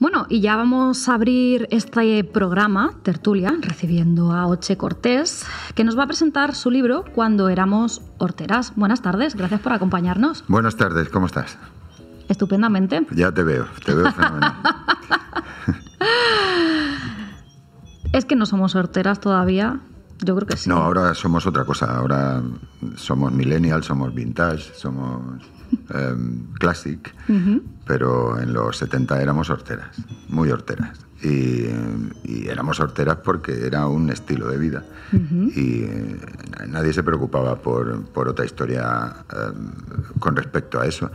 Bueno, y ya vamos a abrir este programa, Tertulia, recibiendo a Oche Cortés, que nos va a presentar su libro Cuando éramos horteras. Buenas tardes, gracias por acompañarnos. Buenas tardes, ¿cómo estás? Estupendamente. Ya te veo, te veo fenomenal. es que no somos horteras todavía, yo creo que sí. No, ahora somos otra cosa. Ahora somos millennials somos vintage, somos em, classic, pero en los 70 éramos horteras, muy horteras. Y, éramos horteras porque era un estilo de vida y eh, nadie se preocupaba por, otra historia em, con respecto a eso.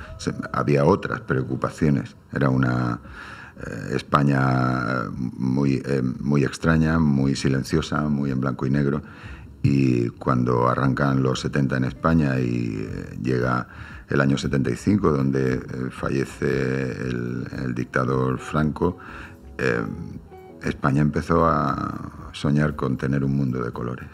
había otras preocupaciones. Era una eh, España eh, muy, eh, muy extraña, muy silenciosa, muy en blanco y negro. Y cuando arrancan los 70 en España y llega el año 75, donde fallece el, dictador Franco, España empezó a soñar con tener un mundo de colores.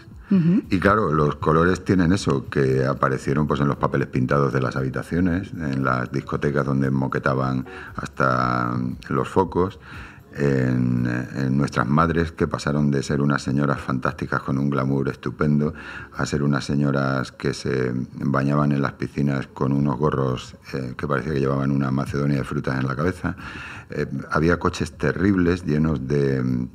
Y claro, los colores tienen eso, que aparecieron pues, en los papeles pintados de las habitaciones, en las discotecas donde moquetaban hasta los focos. En, nuestras madres que pasaron de ser unas señoras fantásticas con un glamour estupendo a ser unas señoras que se bañaban en las piscinas con unos gorros eh, que parecía que llevaban una macedonia de frutas en la cabeza. Eh, había coches terribles llenos de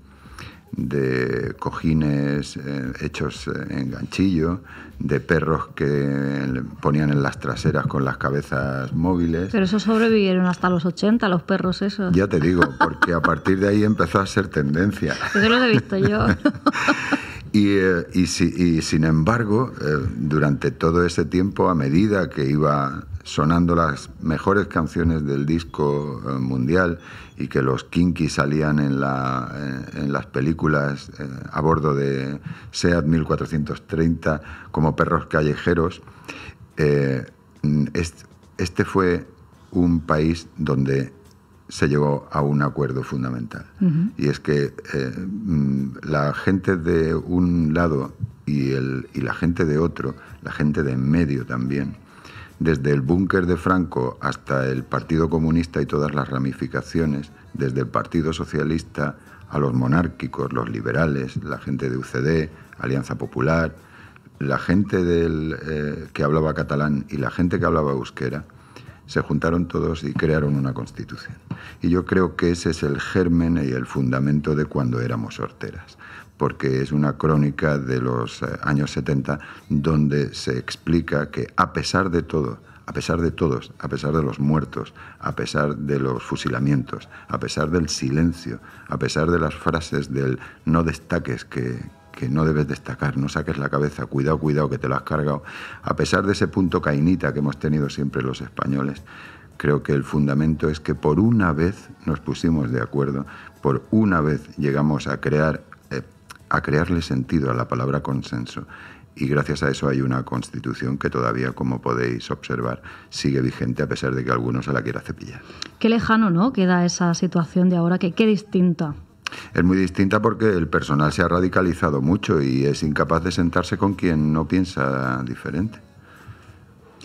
de cojines eh, hechos eh, en ganchillo, de perros que ponían en las traseras con las cabezas móviles. Pero eso sobrevivieron hasta los 80, los perros esos. Ya te digo, porque a partir de ahí empezó a ser tendencia. Eso lo he visto yo. Eh, y, sin embargo, durante todo ese tiempo, a medida que iba sonando las mejores canciones del disco eh, mundial y que los kinky salían eh, en, las películas eh, a bordo de SEAT 1430 como perros callejeros, mm, este fue un país donde se llegó a un acuerdo fundamental. Y es que mm, la gente de un lado y, y la gente de otro, la gente de en medio también, desde el búnker de Franco hasta el Partido Comunista y todas las ramificaciones, desde el Partido Socialista a los monárquicos, los liberales, la gente de UCD, Alianza Popular, la gente eh, que hablaba catalán y la gente que hablaba euskera, se juntaron todos y crearon una constitución. Y yo creo que ese es el germen y el fundamento de cuando éramos horteras porque es una crónica de los eh, años 70 donde se explica que a pesar de todo, a pesar de todos, a pesar de los muertos, a pesar de los fusilamientos, a pesar del silencio, a pesar de las frases del no destaques que, no debes destacar, no saques la cabeza, cuidado, cuidado que te lo has cargado, a pesar de ese punto cainita que hemos tenido siempre los españoles, creo que el fundamento es que por una vez nos pusimos de acuerdo, por una vez llegamos a crear a crearle sentido a la palabra consenso y gracias a eso hay una constitución que todavía, como podéis observar, sigue vigente a pesar de que algunos se la quiera cepillar. Qué lejano, ¿no? Queda esa situación de ahora, que, qué distinta. Es muy distinta porque el personal se ha radicalizado mucho y es incapaz de sentarse con quien no piensa diferente.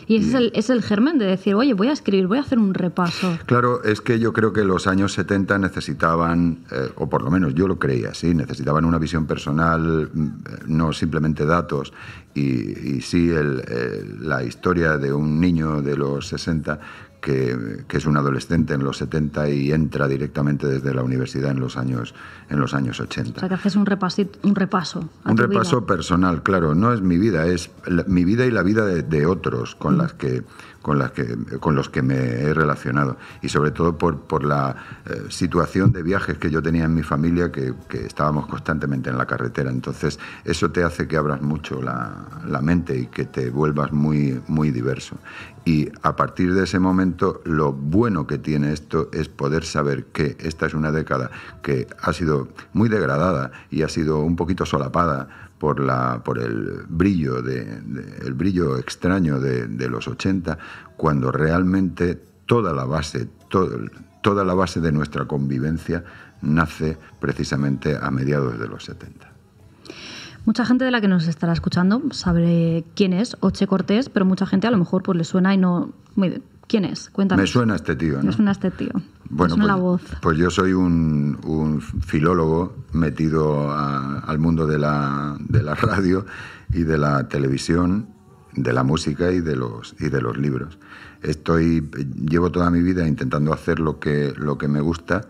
Y ese es mm. el, es el germen de decir, oye, voy a escribir, voy a hacer un repaso. Claro, es que yo creo que los años 70 necesitaban, eh, o por lo menos yo lo creía sí, necesitaban una visión personal, mm, eh, no simplemente datos. Y, sí, eh, la historia de un niño de los 60 que, es un adolescente en los 70 y entra directamente desde la universidad en los años, en los años 80. O sea, que haces un, repasito, un repaso. un repaso personal, claro. No es mi vida, es mi vida y la vida de, otros con, las que, con, las que, con los que me he relacionado. Y sobre todo por, la eh, situación de viajes que yo tenía en mi familia, que, estábamos constantemente en la carretera. Entonces, eso te hace que abras mucho la, mente y que te vuelvas muy, muy diverso. Y a partir de ese momento, lo bueno que tiene esto es poder saber que esta es una década que ha sido muy degradada y ha sido un poquito solapada por, la, por el, brillo de, el brillo extraño de, los 80, cuando realmente toda la base, toda la base de nuestra convivencia nace precisamente a mediados de los 70. Mucha gente de la que nos estará escuchando sabe quién es Oche Cortés, pero mucha gente a lo mejor pues le suena y no... ¿Quién es? Cuéntame. Me suena este tío, ¿no? Me suena este tío. Bueno, pues, pues, yo soy un, filólogo metido al mundo de la, radio y de la televisión, de la música y de los, y de los libros. Estoy, llevo toda mi vida intentando hacer lo que, lo que me gusta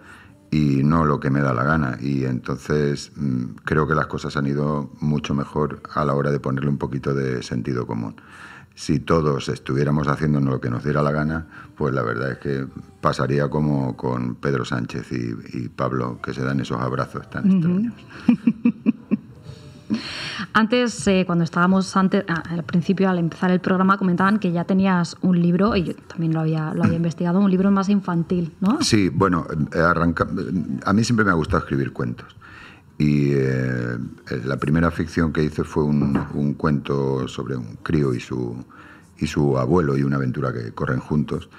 y no lo que me da la gana. Y entonces mm, creo que las cosas han ido mucho mejor a la hora de ponerle un poquito de sentido común si todos estuviéramos haciendo lo que nos diera la gana, pues la verdad es que pasaría como con Pedro Sánchez y, Pablo, que se dan esos abrazos tan extraños. Antes, eh, cuando estábamos antes, al principio, al empezar el programa, comentaban que ya tenías un libro, y yo también lo había, lo había investigado, un libro más infantil, ¿no? Sí, bueno, eh, arranca... Eh, a mí siempre me ha gustado escribir cuentos y eh, eh, la primera ficción que hice fue un, cuento sobre un crío y su, y su abuelo y una aventura que corren juntos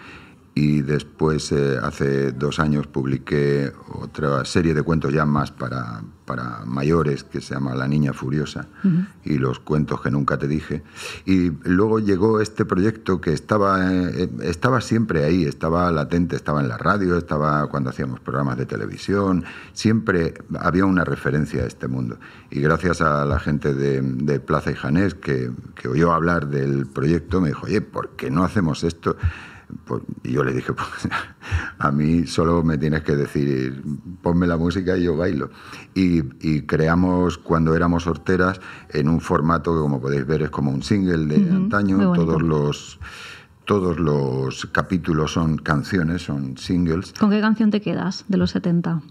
y después eh, hace dos años publiqué otra serie de cuentos ya más para, para mayores que se llama La Niña Furiosa y los cuentos que nunca te dije. Y luego llegó este proyecto que estaba, eh, estaba siempre ahí, estaba latente, estaba en la radio, estaba cuando hacíamos programas de televisión, siempre había una referencia a este mundo. Y gracias a la gente de, Plaza y Janés que, que oyó hablar del proyecto me dijo, oye, ¿por qué no hacemos esto? Pues, y yo le dije, pues, a mí solo me tienes que decir, ponme la música y yo bailo. Y, creamos, cuando éramos horteras, en un formato que, como podéis ver, es como un single de antaño. Todos los, todos los capítulos son canciones, son singles. ¿Con qué canción te quedas de los 70?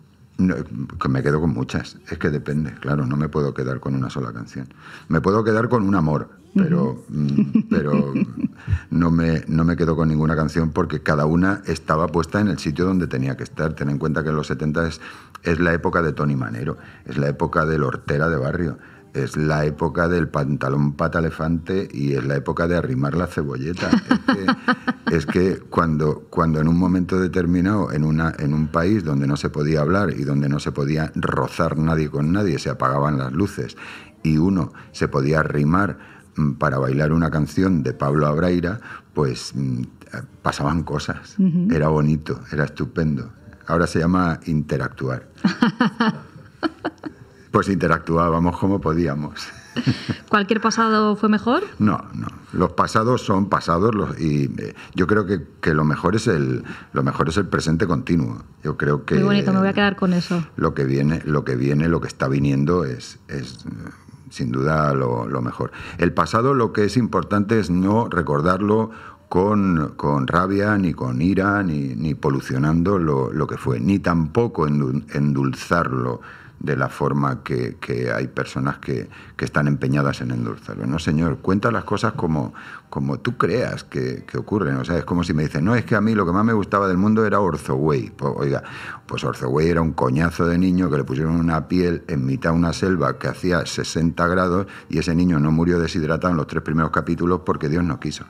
me quedo con muchas. Es que depende, claro, no me puedo quedar con una sola canción. Me puedo quedar con un amor, pero, mm, pero no, me, no me quedo con ninguna canción porque cada una estaba puesta en el sitio donde tenía que estar. Ten en cuenta que en los 70 es, la época de Tony Manero, es la época del hortera de barrio, es la época del pantalón pata elefante y es la época de arrimar la cebolleta. Es que, es que, cuando, cuando en un momento determinado, en, una, en un país donde no se podía hablar y donde no se podía rozar nadie con nadie, se apagaban las luces y uno se podía arrimar Mm, para bailar una canción de Pablo Abraira, pues mm, pasaban cosas. Era bonito, era estupendo. Ahora se llama interactuar. pues interactuábamos como podíamos. ¿Cualquier pasado fue mejor? No, no. Los pasados son pasados y eh, yo creo que, lo, mejor es el, lo mejor es el presente continuo. Yo creo que... Muy bonito, me voy a quedar con eso. Lo que viene, lo que, viene, lo que está viniendo es, es sin duda lo, mejor. El pasado lo que es importante es no recordarlo con, rabia, ni con ira, ni, ni polucionando lo, que fue, ni tampoco endulzarlo de la forma que, hay personas que, que, están empeñadas en endulzarlo. No, señor, cuenta las cosas como, como tú creas que, que, ocurren. O sea, es como si me dicen, no, es que a mí lo que más me gustaba del mundo era Orzoway. Pues, oiga, pues Orzoway era un coñazo de niño que le pusieron una piel en mitad de una selva que hacía 60 grados y ese niño no murió deshidratado en los tres primeros capítulos porque Dios no quiso.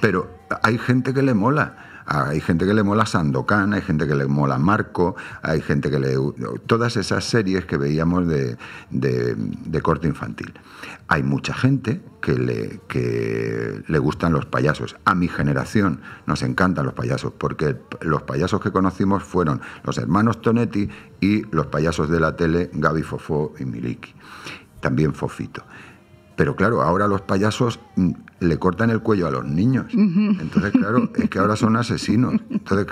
Pero hay gente que le mola. Hay gente que le mola Sandokan, hay gente que le mola Marco, hay gente que le... Todas esas series que veíamos de, corte infantil. Hay mucha gente que le, que le gustan los payasos. A mi generación nos encantan los payasos, porque los payasos que conocimos fueron los hermanos Tonetti y los payasos de la tele Gaby Fofó y Miliki. También Fofito. Pero claro, ahora los payasos mm, le cortan el cuello a los niños. Entonces, claro, es que ahora son asesinos. Entonces,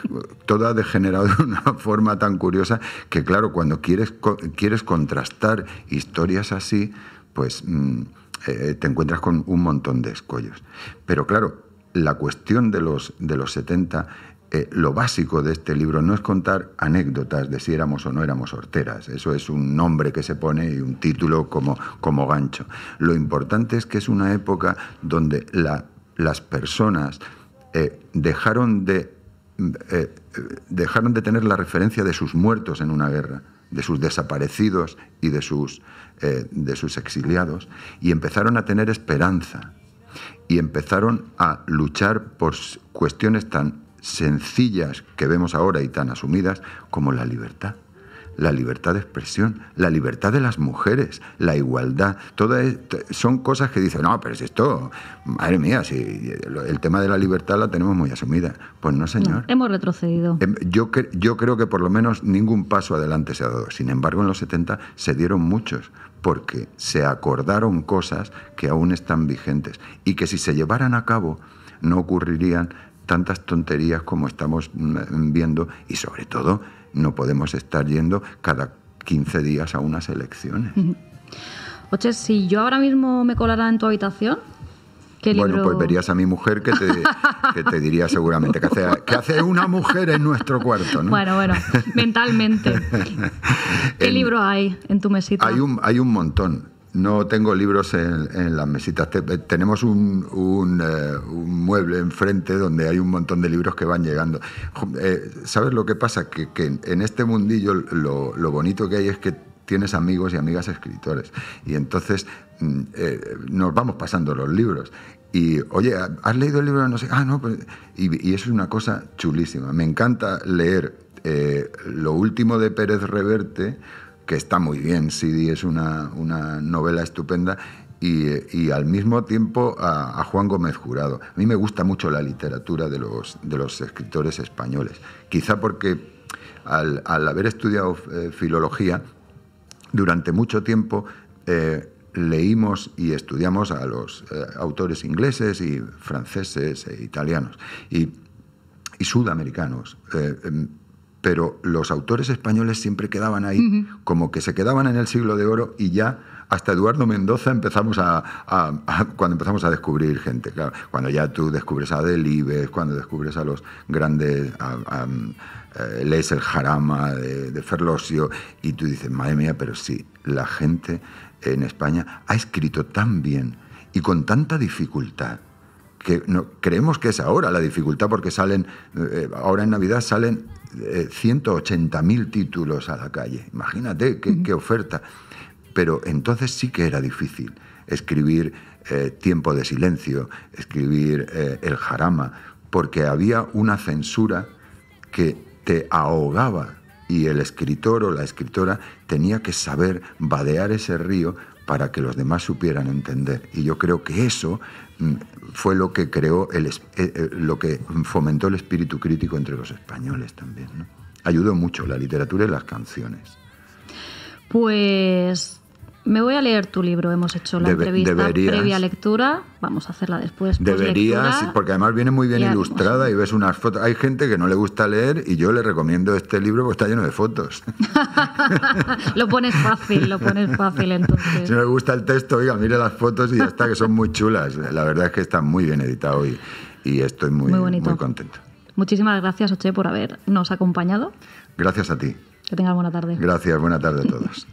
todo ha degenerado de una forma tan curiosa que, claro, cuando quieres, quieres contrastar historias así, pues mm, eh, te encuentras con un montón de escollos. Pero claro, la cuestión de los, de los 70 eh, lo básico de este libro no es contar anécdotas de si éramos o no éramos horteras. Eso es un nombre que se pone y un título como, como gancho. Lo importante es que es una época donde las personas eh, dejaron, de, eh, dejaron de tener la referencia de sus muertos en una guerra de sus desaparecidos y de sus, de sus exiliados, y empezaron a tener esperanza y empezaron a luchar por cuestiones tan sencillas que vemos ahora y tan asumidas como la libertad la libertad de expresión, la libertad de las mujeres, la igualdad. Todas e-, son cosas que dicen, no, pero si esto, madre mía, si el tema de la libertad la tenemos muy asumida. Pues no, señor. hemos retrocedido. Em, yo, yo creo que por lo menos ningún paso adelante se ha dado. Sin embargo, en los 70 se dieron muchos porque se acordaron cosas que aún están vigentes y que si se llevaran a cabo no ocurrirían tantas tonterías como estamos mm, viendo y sobre todo no podemos estar yendo cada 15 días a unas elecciones. Oche, si yo ahora mismo me colara en tu habitación, bueno, libro? pues verías a mi mujer que te, diría seguramente que hace, hace, una mujer en nuestro cuarto. ¿no? Bueno, bueno, mentalmente. ¿Qué libro hay en tu mesita? Hay un, hay un montón no tengo libros en, las mesitas. Eh, tenemos eh, un, mueble enfrente donde hay un montón de libros que van llegando. Eh, ¿Sabes lo que pasa? Que, en este mundillo lo, bonito que hay es que tienes amigos y amigas escritores. Y entonces mm, nos vamos pasando los libros. Y, oye, ¿has leído el libro? No sé. Ah, no. Pues, y eso es una cosa chulísima. Me encanta leer lo último de Pérez Reverte que está muy bien, Sidi es una, novela estupenda, y, al mismo tiempo a, Juan Gómez Jurado. A mí me gusta mucho la literatura de los, de los escritores españoles, quizá porque al, haber estudiado eh, filología, durante mucho tiempo eh, leímos y estudiamos a los eh, autores ingleses y franceses e italianos y, y sudamericanos. Em, pero los autores españoles siempre quedaban ahí, como que se quedaban en el siglo de oro y ya hasta Eduardo Mendoza empezamos a, cuando empezamos a descubrir gente, claro, cuando ya tú descubres a Delibes, cuando descubres a los grandes, a, el eh, Jarama de, de Ferlosio, y tú dices, madre mía, pero sí, la gente en España ha escrito tan bien y con tanta dificultad que creemos que es ahora la dificultad porque salen, eh, ahora en Navidad salen 180.000 eh, títulos a la calle. Imagínate qué, oferta. Pero entonces sí que era difícil escribir eh, Tiempo de Silencio, escribir El Jarama, porque había una censura que te ahogaba y el escritor o la escritora tenía que saber vadear ese río para que los demás supieran entender. Y yo creo que eso mm, fue lo que creó, el, eh, eh, lo que fomentó el espíritu crítico entre los españoles también. Ayudó mucho la literatura y las canciones. Pues me voy a leer tu libro. Hemos hecho la entrevista previa lectura. Vamos a hacerla después. Deberías, porque además viene muy bien ilustrada y ves unas fotos. Hay gente que no le gusta leer y yo le recomiendo este libro porque está lleno de fotos. lo pones fácil, lo pones fácil entonces. Si no le gusta el texto, oiga, mire las fotos y ya está, que son muy chulas. La verdad es que está muy bien editado y, y estoy muy, muy, muy contento. Muchísimas gracias, Oche, por habernos acompañado. Gracias a ti. Que tengas buena tarde. Gracias, buena tarde a todos.